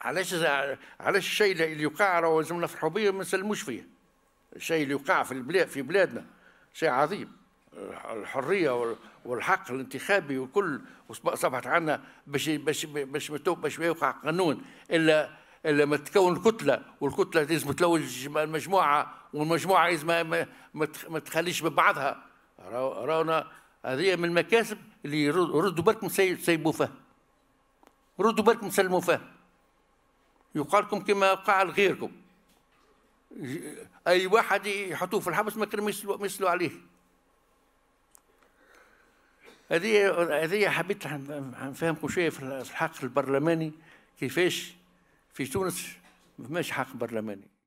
علاش علاش الشيء اللي يقع راهو لازم نفرحوا به ما نسلموش فيه الشيء اللي يقع في البلاد في بلادنا شيء عظيم الحريه والحق الانتخابي وكل صبحت عنا باش باش باش باش يوقع قانون الا الا ما تكون كتله والكتله لازم تلوج المجموعه والمجموعه لازم ما تخليش ببعضها رانا هذه من المكاسب اللي ردوا بالكم سيبوا فيها ردوا بالكم سلموا فيها يقالكم كما وقع لغيركم اي واحد يحطوه في الحبس ما كان مثلوا عليه هذه هذه حبيت نفهمكم شويه في الحق البرلماني كيفاش في تونس ما فماش حق برلماني